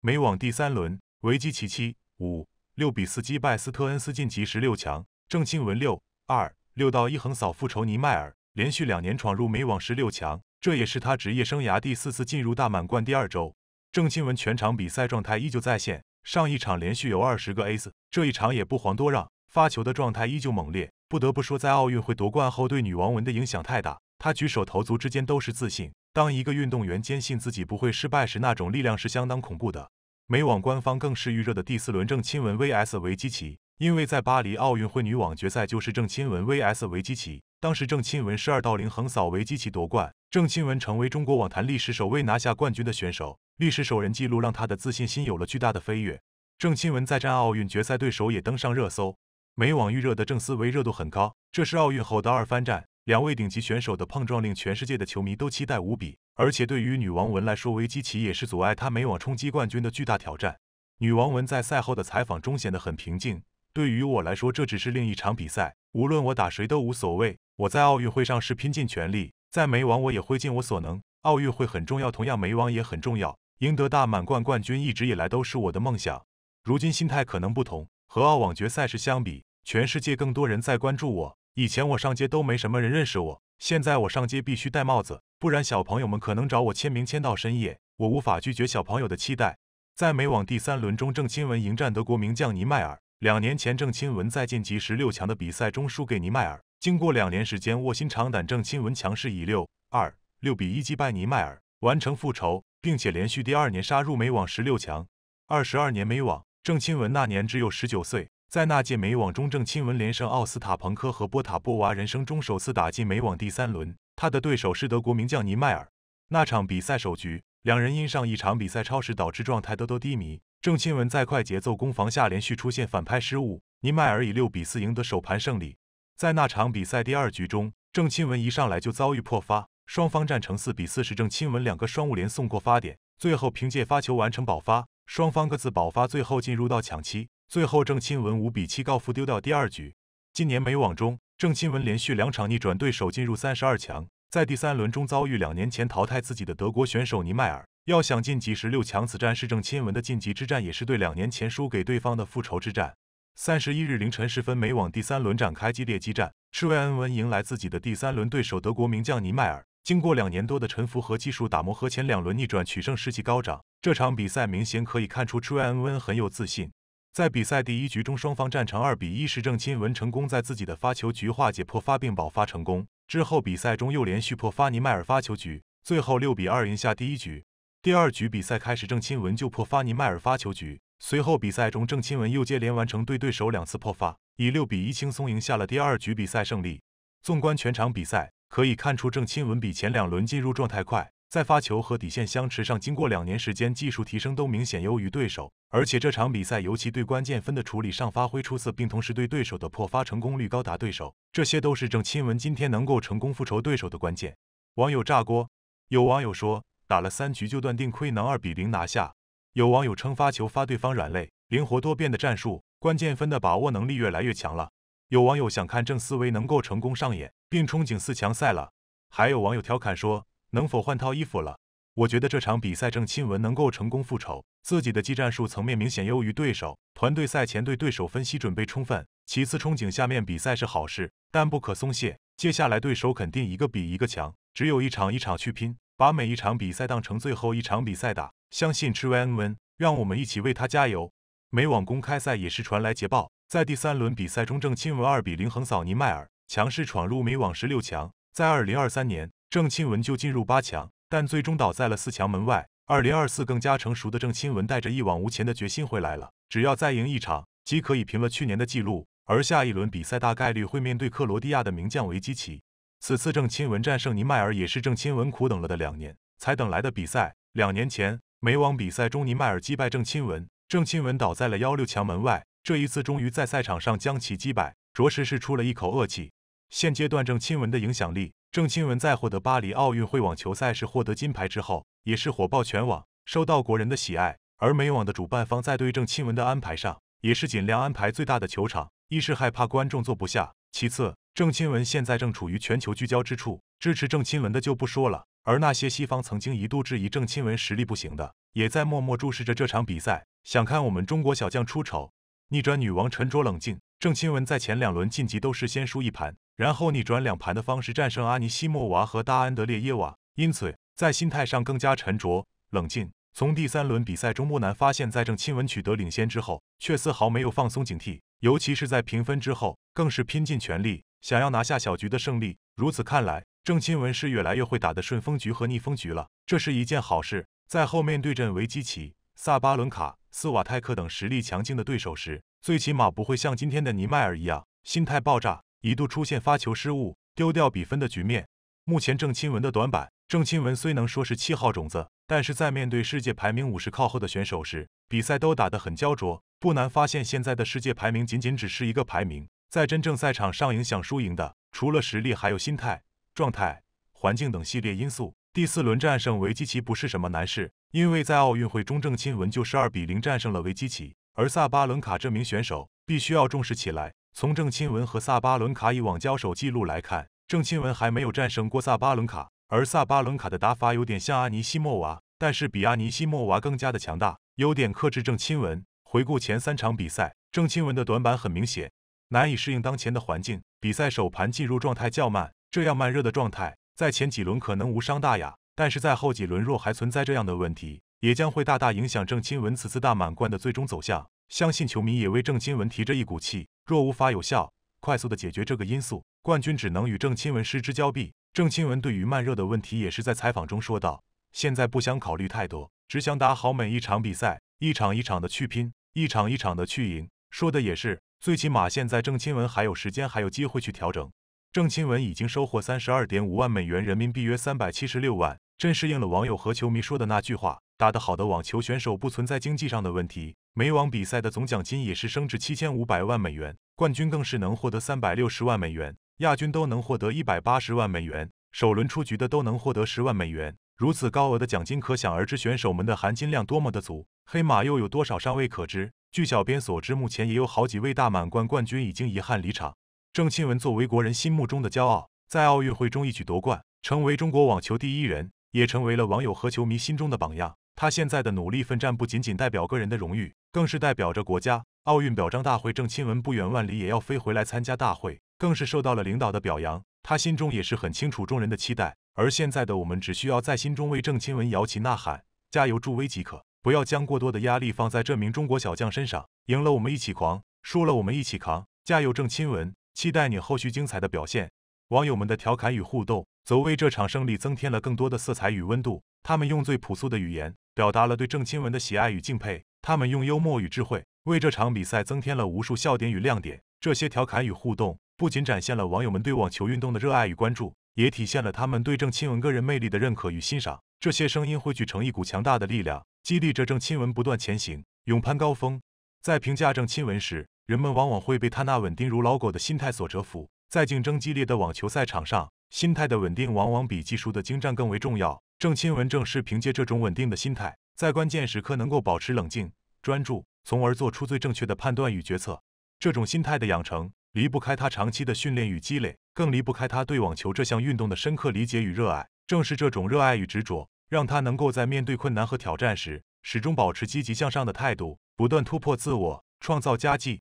美网第三轮，维基奇七五六比四击败斯特恩斯晋级十六强。郑钦文六二六到一横扫复仇尼迈尔，连续两年闯入美网十六强，这也是他职业生涯第四次进入大满贯第二周。郑钦文全场比赛状态依旧在线，上一场连续有二十个 A c e 这一场也不遑多让，发球的状态依旧猛烈。不得不说，在奥运会夺冠后对女王文的影响太大，她举手投足之间都是自信。当一个运动员坚信自己不会失败时，那种力量是相当恐怖的。美网官方更是预热的第四轮郑钦文 vs 维基奇，因为在巴黎奥运会女网决赛就是郑钦文 vs 维基奇，当时郑钦文十二到零横扫维基奇夺冠，郑钦文成为中国网坛历史首位拿下冠军的选手，历史首人记录让他的自信心有了巨大的飞跃。郑钦文再战奥运决赛对手也登上热搜，美网预热的郑思维热度很高，这是奥运后的二番战。两位顶级选手的碰撞令全世界的球迷都期待无比，而且对于女王文来说，维基奇也是阻碍她美网冲击冠军的巨大挑战。女王文在赛后的采访中显得很平静。对于我来说，这只是另一场比赛，无论我打谁都无所谓。我在奥运会上是拼尽全力，在美网我也会尽我所能。奥运会很重要，同样美网也很重要。赢得大满贯冠军一直以来都是我的梦想，如今心态可能不同，和澳网决赛时相比，全世界更多人在关注我。以前我上街都没什么人认识我，现在我上街必须戴帽子，不然小朋友们可能找我签名签到深夜，我无法拒绝小朋友的期待。在美网第三轮中，郑钦文迎战德国名将尼迈尔。两年前，郑钦文在晋级十六强的比赛中输给尼迈尔。经过两年时间卧薪尝胆，郑钦文强势以六二六比一击败尼迈尔，完成复仇，并且连续第二年杀入美网十六强。二十二年美网，郑钦文那年只有十九岁。在那届美网中，郑钦文连胜奥斯塔彭科和波塔波娃，人生中首次打进美网第三轮。他的对手是德国名将尼迈尔。那场比赛首局，两人因上一场比赛超时导致状态都都低迷。郑钦文在快节奏攻防下连续出现反拍失误，尼迈尔以六比四赢得首盘胜利。在那场比赛第二局中，郑钦文一上来就遭遇破发，双方战成四比四时，郑钦文两个双误连送过发点，最后凭借发球完成保发，双方各自保发，最后进入到抢七。最后，郑钦文五比七告负，丢掉第二局。今年美网中，郑钦文连续两场逆转对手，进入三十二强。在第三轮中遭遇两年前淘汰自己的德国选手尼迈尔。要想晋级十六强，此战是郑钦文的晋级之战，也是对两年前输给对方的复仇之战。三十一日凌晨时分，美网第三轮展开激烈激战，赤卫恩恩迎来自己的第三轮对手，德国名将尼迈尔。经过两年多的沉浮和技术打磨，和前两轮逆转取胜，士气高涨。这场比赛明显可以看出卫恩恩很有自信。在比赛第一局中，双方战成二比一时。郑钦文成功在自己的发球局化解破发并保发成功，之后比赛中又连续破发尼迈尔发球局，最后六比二赢下第一局。第二局比赛开始，郑钦文就破发尼迈尔发球局，随后比赛中郑钦文又接连完成对对手两次破发，以六比一轻松赢下了第二局比赛胜利。纵观全场比赛，可以看出郑钦文比前两轮进入状态快。在发球和底线相持上，经过两年时间，技术提升都明显优于对手。而且这场比赛尤其对关键分的处理上发挥出色，并同时对对手的破发成功率高达对手，这些都是郑钦文今天能够成功复仇对手的关键。网友炸锅，有网友说打了三局就断定亏能二比零拿下。有网友称发球发对方软肋，灵活多变的战术，关键分的把握能力越来越强了。有网友想看郑思维能够成功上演，并憧憬四强赛了。还有网友调侃说。能否换套衣服了？我觉得这场比赛郑钦文能够成功复仇，自己的技战术层面明显优于对手，团队赛前对对手分析准备充分。其次，憧憬下面比赛是好事，但不可松懈。接下来对手肯定一个比一个强，只有一场一场去拼，把每一场比赛当成最后一场比赛打。相信吃完 n v n 让我们一起为他加油。美网公开赛也是传来捷报，在第三轮比赛中，郑钦文二比零横扫尼迈尔，强势闯入美网十六强。在二零二三年。郑钦文就进入八强，但最终倒在了四强门外。二零二四更加成熟的郑钦文带着一往无前的决心回来了，只要再赢一场，即可以平了去年的记录。而下一轮比赛大概率会面对克罗地亚的名将维基奇。此次郑钦文战胜尼迈尔，也是郑钦文苦等了的两年才等来的比赛。两年前美网比赛中，尼迈尔击败郑钦文，郑钦文倒在了幺六强门外。这一次终于在赛场上将其击败，着实是出了一口恶气。现阶段郑钦文的影响力。郑钦文在获得巴黎奥运会网球赛事获得金牌之后，也是火爆全网，受到国人的喜爱。而美网的主办方在对郑钦文的安排上，也是尽量安排最大的球场，一是害怕观众坐不下，其次，郑钦文现在正处于全球聚焦之处。支持郑钦文的就不说了，而那些西方曾经一度质疑郑钦文实力不行的，也在默默注视着这场比赛，想看我们中国小将出丑，逆转女王，沉着冷静。郑钦文在前两轮晋级都是先输一盘，然后逆转两盘的方式战胜阿尼西莫娃和达安德烈耶娃，因此在心态上更加沉着冷静。从第三轮比赛中不难发现，在郑钦文取得领先之后，却丝毫没有放松警惕，尤其是在平分之后，更是拼尽全力想要拿下小局的胜利。如此看来，郑钦文是越来越会打的顺风局和逆风局了，这是一件好事。在后面对阵维基奇、萨巴伦卡、斯瓦泰克等实力强劲的对手时，最起码不会像今天的尼迈尔一样心态爆炸，一度出现发球失误丢掉比分的局面。目前郑钦文的短板，郑钦文虽能说是七号种子，但是在面对世界排名五十靠后的选手时，比赛都打得很焦灼。不难发现，现在的世界排名仅仅只是一个排名，在真正赛场上影响输赢的，除了实力，还有心态、状态、环境等系列因素。第四轮战胜维基奇不是什么难事，因为在奥运会中，郑钦文就是二比零战胜了维基奇。而萨巴伦卡这名选手必须要重视起来。从郑钦文和萨巴伦卡以往交手记录来看，郑钦文还没有战胜过萨巴伦卡。而萨巴伦卡的打法有点像阿尼西莫娃，但是比阿尼西莫娃更加的强大，有点克制郑钦文。回顾前三场比赛，郑钦文的短板很明显，难以适应当前的环境。比赛首盘进入状态较慢，这样慢热的状态在前几轮可能无伤大雅，但是在后几轮若还存在这样的问题，也将会大大影响郑钦文此次大满贯的最终走向，相信球迷也为郑钦文提着一股气。若无法有效、快速的解决这个因素，冠军只能与郑钦文失之交臂。郑钦文对于慢热的问题也是在采访中说道：“现在不想考虑太多，只想打好每一场比赛，一场一场的去拼，一场一场的去赢。”说的也是，最起码现在郑钦文还有时间，还有机会去调整。郑钦文已经收获三十二点五万美元，人民币约三百七十六万。正适应了网友和球迷说的那句话：打得好的网球选手不存在经济上的问题。每网比赛的总奖金也是升至七千五百万美元，冠军更是能获得三百六十万美元，亚军都能获得一百八十万美元，首轮出局的都能获得十万美元。如此高额的奖金，可想而知选手们的含金量多么的足，黑马又有多少尚未可知。据小编所知，目前也有好几位大满贯冠军已经遗憾离场。郑钦文作为国人心目中的骄傲，在奥运会中一举夺冠，成为中国网球第一人。也成为了网友和球迷心中的榜样。他现在的努力奋战不仅仅代表个人的荣誉，更是代表着国家。奥运表彰大会，郑钦文不远万里也要飞回来参加大会，更是受到了领导的表扬。他心中也是很清楚众人的期待。而现在的我们只需要在心中为郑钦文摇旗呐喊、加油助威即可，不要将过多的压力放在这名中国小将身上。赢了我们一起狂，输了我们一起扛。加油，郑钦文！期待你后续精彩的表现。网友们的调侃与互动。则为这场胜利增添了更多的色彩与温度。他们用最朴素的语言表达了对郑钦文的喜爱与敬佩。他们用幽默与智慧为这场比赛增添了无数笑点与亮点。这些调侃与互动不仅展现了网友们对网球运动的热爱与关注，也体现了他们对郑钦文个人魅力的认可与欣赏。这些声音汇聚成一股强大的力量，激励着郑钦文不断前行，勇攀高峰。在评价郑钦文时，人们往往会被他那稳定如老狗的心态所折服。在竞争激烈的网球赛场上，心态的稳定往往比技术的精湛更为重要。郑钦文正是凭借这种稳定的心态，在关键时刻能够保持冷静、专注，从而做出最正确的判断与决策。这种心态的养成，离不开他长期的训练与积累，更离不开他对网球这项运动的深刻理解与热爱。正是这种热爱与执着，让他能够在面对困难和挑战时，始终保持积极向上的态度，不断突破自我，创造佳绩。